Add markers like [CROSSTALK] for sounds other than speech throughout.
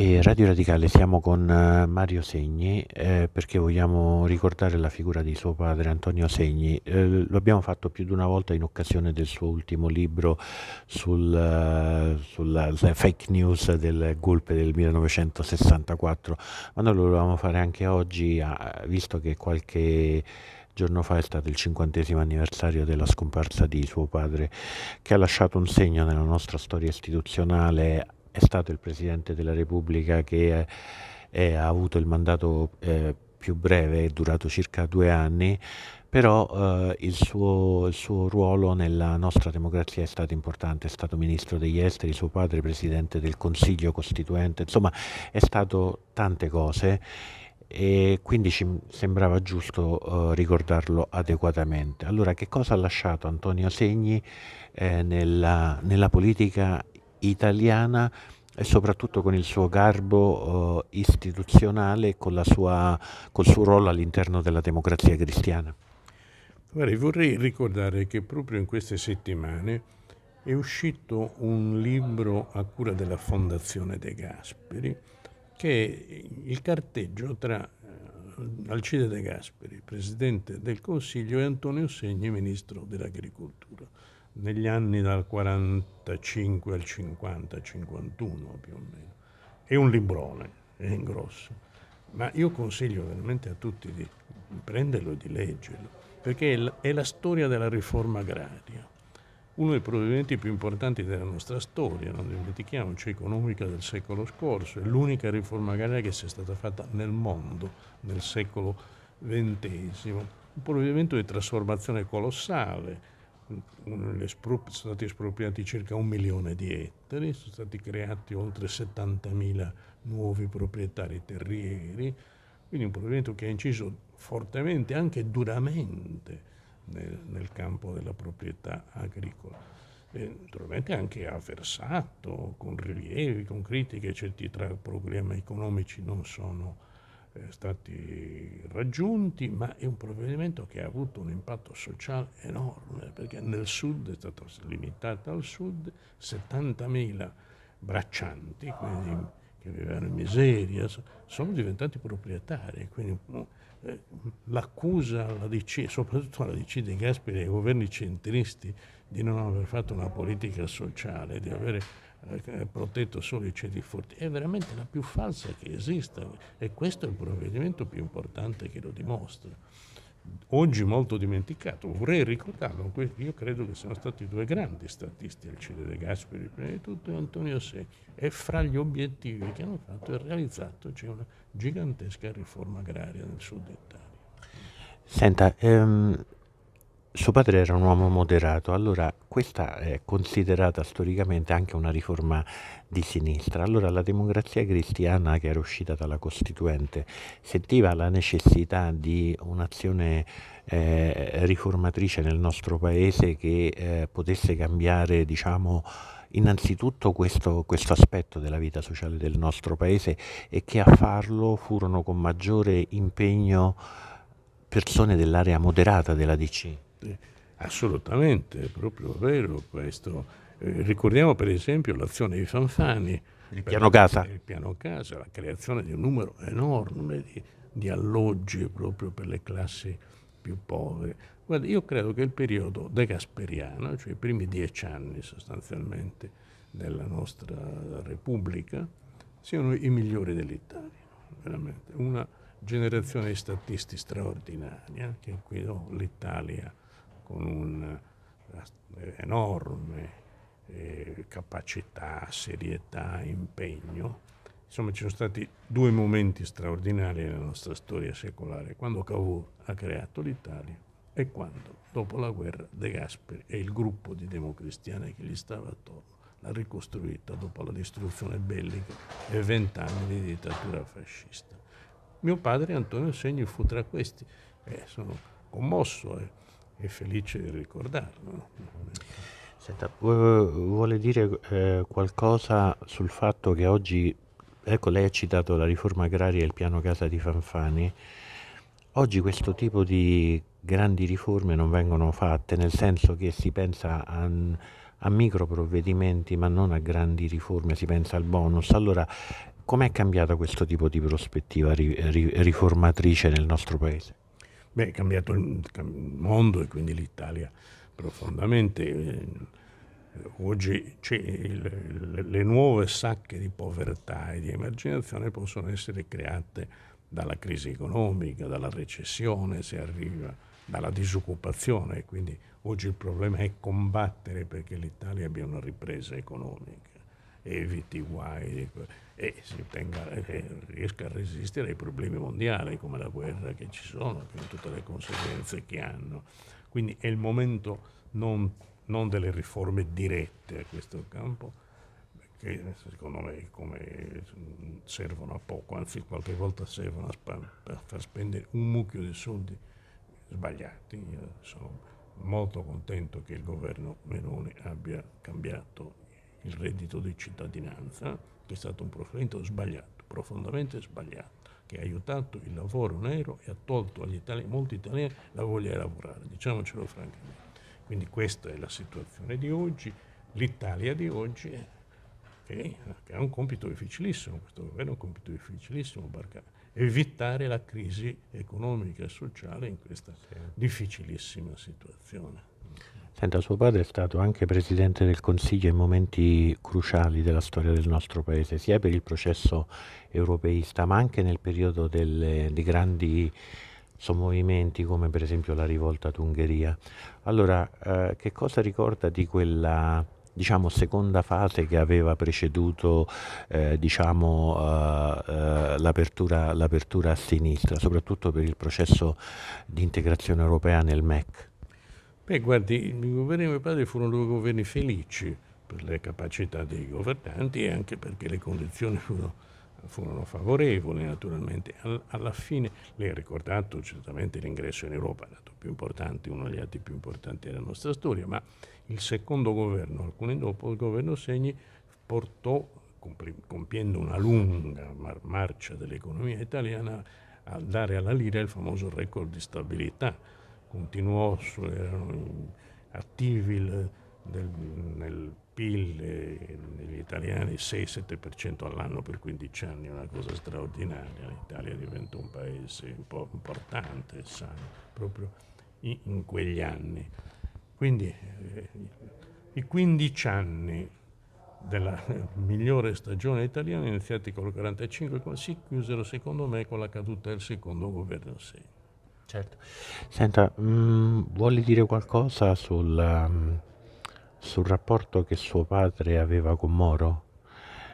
E Radio Radicale siamo con eh, Mario Segni eh, perché vogliamo ricordare la figura di suo padre Antonio Segni. Eh, lo abbiamo fatto più di una volta in occasione del suo ultimo libro sul, uh, eh, sulla eh, fake news del golpe del 1964, ma noi lo volevamo fare anche oggi ah, visto che qualche giorno fa è stato il cinquantesimo anniversario della scomparsa di suo padre, che ha lasciato un segno nella nostra storia istituzionale è stato il Presidente della Repubblica che eh, è, ha avuto il mandato eh, più breve, è durato circa due anni, però eh, il, suo, il, suo, ruolo nella nostra democrazia è stato importante, è stato ministro degli esteri, suo padre presidente del Consiglio Costituente, insomma è stato tante cose e quindi ci sembrava giusto eh, ricordarlo adeguatamente. Allora che cosa ha lasciato Antonio Segni eh, nella, nella politica italiana e soprattutto con il suo garbo eh, istituzionale e col suo ruolo all'interno della democrazia cristiana. vorrei ricordare che proprio in queste settimane è uscito un libro a cura della Fondazione De Gasperi che è il carteggio tra eh, Alcide De Gasperi, Presidente del Consiglio, e Antonio Segni, Ministro dell'Agricoltura negli anni dal 45 al 50, 51 più o meno. È un librone, è in grosso. Ma io consiglio veramente a tutti di prenderlo e di leggerlo, perché è la storia della riforma agraria, uno dei provvedimenti più importanti della nostra storia, non dimentichiamoci, economica del secolo scorso, è l'unica riforma agraria che sia stata fatta nel mondo nel secolo XX, un provvedimento di trasformazione colossale, sono stati espropriati circa un milione di ettari, sono stati creati oltre 70.000 nuovi proprietari terrieri, quindi un provvedimento che ha inciso fortemente, anche duramente, nel, nel campo della proprietà agricola. E, naturalmente anche ha versato con rilievi, con critiche, certi tra programmi economici non sono eh, stati raggiunti, ma è un provvedimento che ha avuto un impatto sociale enorme, perché nel sud è stato limitato al sud 70.000 braccianti, quindi che vivevano in miseria, sono diventati proprietari, quindi mm, eh, l'accusa alla DC, soprattutto alla DC di Gasperi e ai governi centristi di non aver fatto una politica sociale, di avere eh, eh, protetto solo i ceti forti, è veramente la più falsa che esista e questo è il provvedimento più importante che lo dimostra. Oggi molto dimenticato, vorrei ricordarlo, io credo che siano stati due grandi statisti, Alcide De Gasperi prima di tutto e Antonio Secchi, e fra gli obiettivi che hanno fatto e realizzato c'è una gigantesca riforma agraria nel sud Italia. Senta, ehm, suo padre era un uomo moderato, allora questa è considerata storicamente anche una riforma di sinistra. Allora la democrazia cristiana che era uscita dalla Costituente sentiva la necessità di un'azione eh, riformatrice nel nostro paese che eh, potesse cambiare diciamo, innanzitutto questo, questo, aspetto della vita sociale del nostro paese e che a farlo furono con maggiore impegno persone dell'area moderata della DC. Assolutamente, è proprio vero questo. Eh, ricordiamo per esempio l'azione di Fanfani. Il piano casa. Il piano casa, la creazione di un numero enorme di, di alloggi proprio per le classi più povere. Guarda, io credo che il periodo de Gasperiano, cioè i primi dieci anni sostanzialmente della nostra Repubblica, siano i migliori dell'Italia, veramente. Una generazione di statisti straordinaria eh, che guidò oh, l'Italia con un'enorme eh, eh, capacità, serietà, impegno. Insomma, ci sono stati due momenti straordinari nella nostra storia secolare, quando Cavour ha creato l'Italia e quando, dopo la guerra, De Gasperi e il gruppo di democristiani che gli stava attorno l'ha ricostruita dopo la distruzione bellica e vent'anni di dittatura fascista. Mio padre Antonio Segni fu tra questi. Eh, sono commosso. Eh è felice di ricordarlo. Senta, vuole dire eh, qualcosa sul fatto che oggi, ecco lei ha citato la riforma agraria e il piano casa di Fanfani, oggi questo tipo di grandi riforme non vengono fatte, nel senso che si pensa a, a micro provvedimenti ma non a grandi riforme, si pensa al bonus. Allora, com'è cambiata questo tipo di prospettiva ri, ri, riformatrice nel nostro paese? Beh, è cambiato il, mondo e quindi l'Italia profondamente. Eh, oggi il, le nuove sacche di povertà e di emarginazione possono essere create dalla crisi economica, dalla recessione se arriva, dalla disoccupazione. Quindi oggi il problema è combattere perché l'Italia abbia una ripresa economica eviti guai e si tenga, riesca a resistere ai problemi mondiali come la guerra che ci sono, con tutte le conseguenze che hanno. Quindi è il momento non, non delle riforme dirette a questo campo, che secondo me come, servono a poco, anzi qualche volta servono a, sp- a far spendere un mucchio di soldi sbagliati. Io sono molto contento che il governo Meloni abbia cambiato il reddito di cittadinanza, che è stato un provvedimento sbagliato, profondamente sbagliato, che ha aiutato il lavoro nero e ha tolto agli italiani, molti italiani la voglia di lavorare, diciamocelo francamente. Quindi questa è la situazione di oggi, l'Italia di oggi è, eh, che, che ha un compito difficilissimo, questo governo ha un compito difficilissimo, Barcani evitare la crisi economica e sociale in questa difficilissima situazione. Senta, suo padre è stato anche presidente del Consiglio in momenti cruciali della storia del nostro paese, sia per il processo europeista, ma anche nel periodo delle, di grandi sommovimenti come per esempio la rivolta d'Ungheria. Allora, eh, che cosa ricorda di quella diciamo, seconda fase che aveva preceduto eh, diciamo, eh, eh l'apertura a sinistra, soprattutto per il processo di integrazione europea nel MEC? Beh, guardi, i governi di mio padre furono due governi felici per le capacità dei governanti e anche perché le condizioni furono, furono favorevoli naturalmente. All, alla fine, lei ha ricordato certamente l'ingresso in Europa, è stato più importante, uno degli atti più importanti della nostra storia, ma il secondo governo, alcuni dopo, il governo Segni portò, compiendo una lunga mar- marcia dell'economia italiana, a dare alla lira il famoso record di stabilità continuò erano attivi il, nel PIL eh, negli italiani 6-7% all'anno per 15 anni, una cosa straordinaria. L'Italia diventa un paese un po' importante, sano, proprio in, in quegli anni. Quindi eh, i 15 anni della migliore stagione italiana, iniziati con il 45, si chiusero secondo me con la caduta del secondo governo Segni Certo. Senta, mm, vuole dire qualcosa sul um, sul rapporto che suo padre aveva con Moro?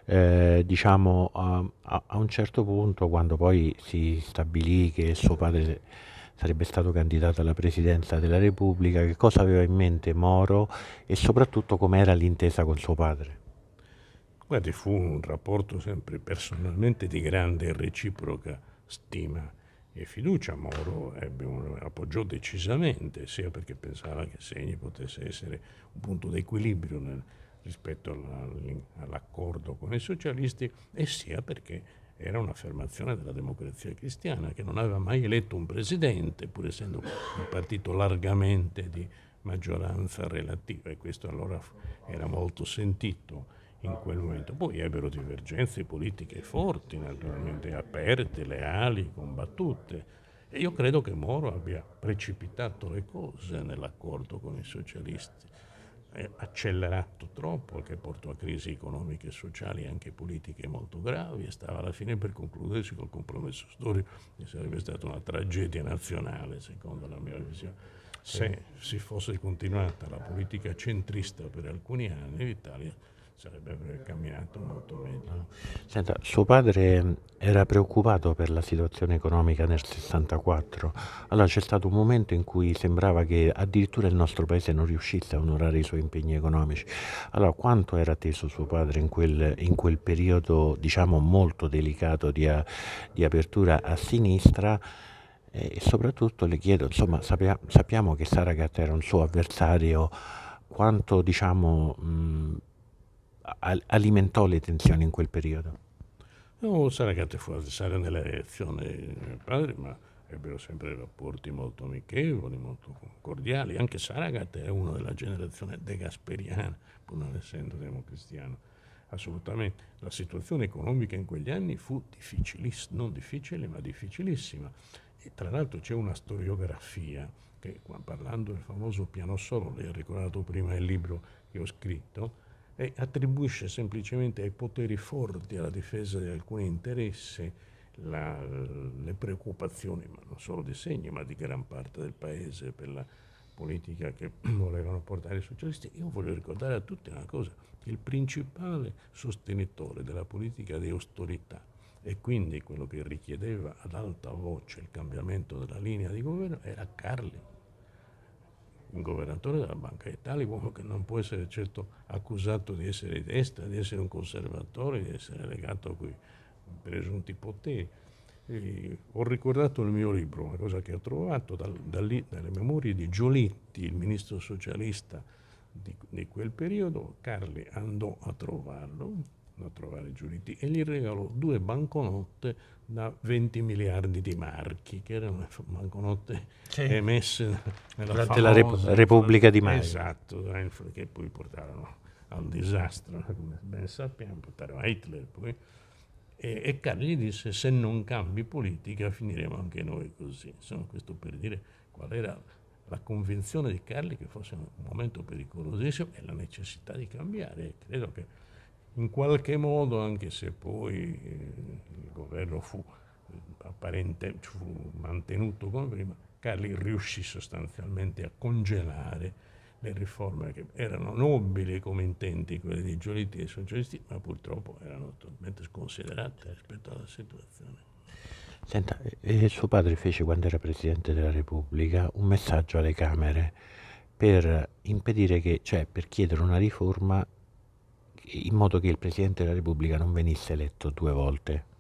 Ehm, diciamo, a a un certo punto, quando poi si stabilì che suo padre sarebbe stato candidato alla presidenza della Repubblica, che cosa aveva in mente Moro e soprattutto com'era l'intesa con suo padre? Guardi, fu un rapporto sempre personalmente di grande e reciproca stima e fiducia. Moro ebbe un, appoggiò decisamente, sia perché pensava che Segni potesse essere un punto di equilibrio nel, rispetto alla, all'accordo con i socialisti, e sia perché era un'affermazione della democrazia cristiana, che non aveva mai eletto un presidente, pur essendo un partito largamente di maggioranza relativa, e questo allora era molto sentito in quel momento. Poi ebbero divergenze politiche forti, naturalmente aperte, leali, combattute. E io credo che Moro abbia precipitato le cose nell'accordo con i socialisti, accelerato troppo, che portò a crisi economiche, sociali e anche politiche molto gravi e stava alla fine per concludersi col compromesso storico, che sarebbe stata una tragedia nazionale, secondo la mia visione. Se si fosse continuata la politica centrista per alcuni anni, l'Italia sarebbe aver camminato molto meglio. Senta, suo padre era preoccupato per la situazione economica nel 64, allora c'è stato un momento in cui sembrava che addirittura il nostro paese non riuscisse a onorare i suoi impegni economici. Allora quanto era teso suo padre in quel, in quel periodo diciamo molto delicato di, a, di apertura a sinistra? E soprattutto le chiedo, insomma, sappia, sappiamo che Saragat era un suo avversario, quanto diciamo mh, alimentò le tensioni in quel periodo? No, Saragat fu avversario nelle elezioni del padre, ma ebbero sempre rapporti molto amichevoli, molto cordiali. Anche Saragat è uno della generazione de Gasperiana, pur non essendo democristiano. Assolutamente. La situazione economica in quegli anni fu difficilissima, non difficile, ma difficilissima. E tra l'altro c'è una storiografia che, parlando del famoso piano solo, lei ha ricordato prima il libro che ho scritto, e attribuisce semplicemente ai poteri forti, alla difesa di alcuni interessi, la, le preoccupazioni, ma non solo di Segni, ma di gran parte del paese per la politica che [CLEARS THROAT] volevano portare i socialisti. Io voglio ricordare a tutti una cosa, che il principale sostenitore della politica di austerità e quindi quello che richiedeva ad alta voce il cambiamento della linea di governo era Carli governatore della Banca d'Italia, uomo che non può essere certo accusato di essere di destra, di essere un conservatore, di essere legato a quei presunti poteri. E ho ricordato il mio libro una cosa che ho trovato dal, dal, dalle memorie di Giolitti, il ministro socialista di, di quel periodo. Carli andò a trovarlo da trovare giuriti e gli regalò due banconote da 20 miliardi di marchi, che erano le banconote sì. emesse durante la Rep- Repubblica di Maio. Esatto, eh, che poi portarono al disastro, come ben sappiamo, portarono a Hitler poi. E, e gli disse se non cambi politica finiremo anche noi così. Insomma, questo per dire qual era la convinzione di Carli che fosse un momento pericolosissimo e la necessità di cambiare. Credo che in qualche modo, anche se poi eh, il governo fu, eh, apparente, fu mantenuto come prima, Carli riuscì sostanzialmente a congelare le riforme che erano nobili come intenti, quelle di Giolitti e socialisti, ma purtroppo erano totalmente sconsiderate certo. rispetto alla situazione. Senta, eh, suo padre fece quando era Presidente della Repubblica un messaggio alle Camere per impedire che, cioè per chiedere una riforma in modo che il Presidente della Repubblica non venisse eletto due volte.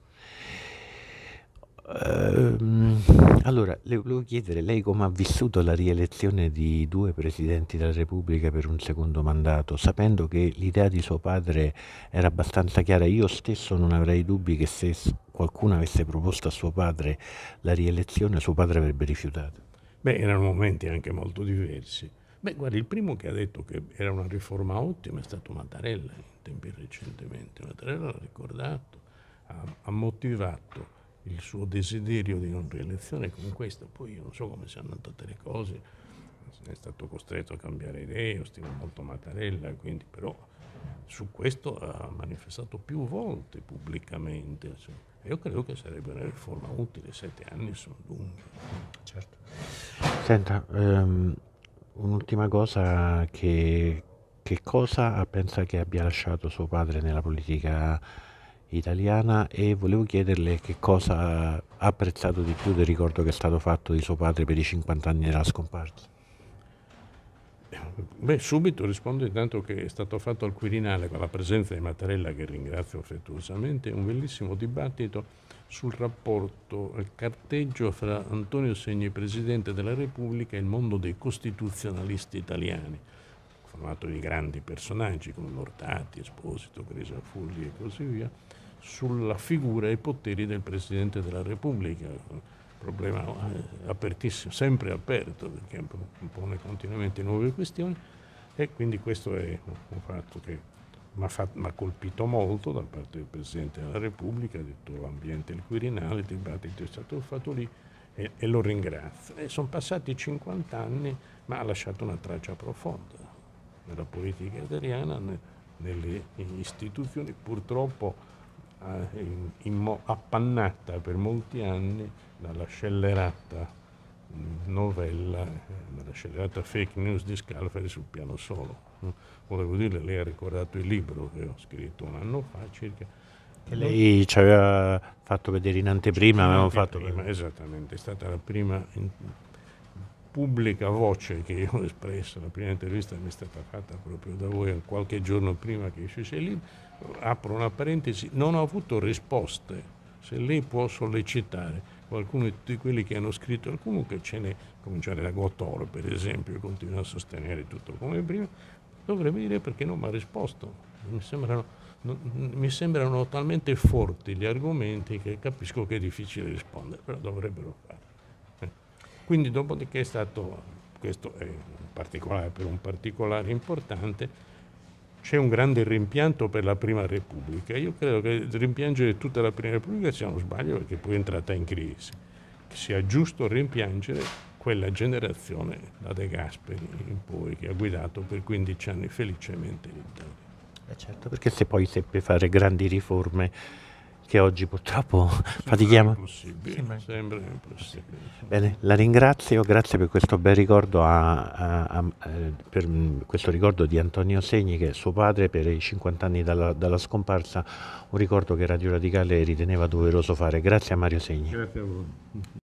Ehm, allora, le volevo chiedere, lei come ha vissuto la rielezione di due Presidenti della Repubblica per un secondo mandato, sapendo che l'idea di suo padre era abbastanza chiara, io stesso non avrei dubbi che se qualcuno avesse proposto a suo padre la rielezione, suo padre avrebbe rifiutato. Beh, erano momenti anche molto diversi. Beh, guarda, il primo che ha detto che era una riforma ottima è stato Mattarella tempi recentemente, Mattarella l'ha ricordato, ha, ha motivato il suo desiderio di non rielezione con questo, poi io non so come siano andate le cose, è stato costretto a cambiare idea, io stimo molto Mattarella, quindi però su questo ha manifestato più volte pubblicamente. Insomma. Io credo che sarebbe una riforma utile, sette anni sono lunghi. Certo. Senta, um, un'ultima cosa che, che cosa pensa che abbia lasciato suo padre nella politica italiana e volevo chiederle che cosa ha apprezzato di più del ricordo che è stato fatto di suo padre per i 50 anni della scomparsa. Beh, subito rispondo intanto che è stato fatto al Quirinale, con la presenza di Mattarella, che ringrazio affettuosamente, un bellissimo dibattito sul rapporto, il carteggio fra Antonio Segni, Presidente della Repubblica, e il mondo dei costituzionalisti italiani formato di grandi personaggi come Lortati, Esposito, Grisa Fulli e così via, sulla figura e i poteri del Presidente della Repubblica, un problema eh, apertissimo, sempre aperto perché pone continuamente nuove questioni e quindi questo è un fatto che mi ha colpito molto da parte del Presidente della Repubblica, ha detto l'ambiente il Quirinale, il dibattito è stato fatto lì e, e lo ringrazio. E sono passati 50 anni ma ha lasciato una traccia profonda nella politica italiana nelle istituzioni, purtroppo eh, appannata per molti anni dalla scellerata novella, eh, dalla scellerata fake news di Scalfari sul piano solo. Mm. Volevo dire, lei ha ricordato il libro che ho scritto un anno fa circa. Che lei ci aveva fatto vedere in anteprima, avevamo fatto. Prima, esattamente, è stata la prima pubblica voce che io ho espresso, la prima intervista mi è stata fatta proprio da voi qualche giorno prima che uscisse lì, apro una parentesi, non ho avuto risposte. Se lei può sollecitare qualcuno di tutti quelli che hanno scritto, comunque ce n'è, cominciare da Gotoro per esempio, e continua a sostenere tutto come prima, dovrebbe dire perché non mi ha risposto. Mi sembrano, non, mi sembrano talmente forti gli argomenti che capisco che è difficile rispondere, però dovrebbero farlo. Quindi dopodiché è stato, questo è un particolare per un particolare importante, c'è un grande rimpianto per la Prima Repubblica. Io credo che rimpiangere tutta la Prima Repubblica sia uno sbaglio perché poi è entrata in crisi. Che sia giusto rimpiangere quella generazione la De Gasperi in poi che ha guidato per 15 anni felicemente l'Italia. Eh certo, perché se poi seppe fare grandi riforme che oggi purtroppo fatichiamo. Impossibile, sembra. sembra impossibile. Bene, la ringrazio, grazie per questo bel ricordo, a, a, a, eh, per mm, questo ricordo di Antonio Segni che è suo padre per i 50 anni dalla, dalla scomparsa, un ricordo che Radio Radicale riteneva doveroso fare. Grazie a Mario Segni. Grazie a voi.